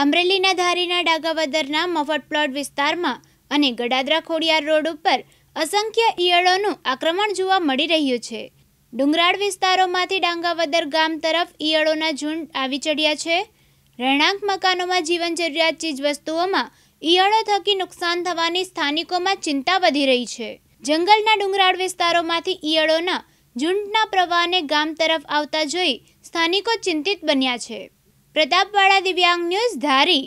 અમરેલીના ધારીના ડાગાવદરના મફત પ્લોટ વિસ્તારમાં અને ગડાદરા ખોડિયાર રોડ ઉપર અસંખ્ય ઈયળોનું આક્રમણ જોવા મળી રહ્યું છે ડુંગરાળ વિસ્તારોમાંથી ડાંગાવદર ગામ તરફ ઈયળોના ઝુંડ આવી ચડ્યા છે રહેણાંક મકાનોમાં જીવન જરૂરિયાત ચીજવસ્તુઓમાં ઈયળો થકી નુકસાન થવાની સ્થાનિકોમાં ચિંતા વધી રહી છે જંગલના ડુંગરાળ વિસ્તારોમાંથી ઈયળોના ઝુંડના પ્રવાહને ગામ તરફ આવતા જોઈ સ્થાનિકો ચિંતિત બન્યા છે પ્રતાપવાળા દિવ્યાંગ ન્યૂઝ ધારી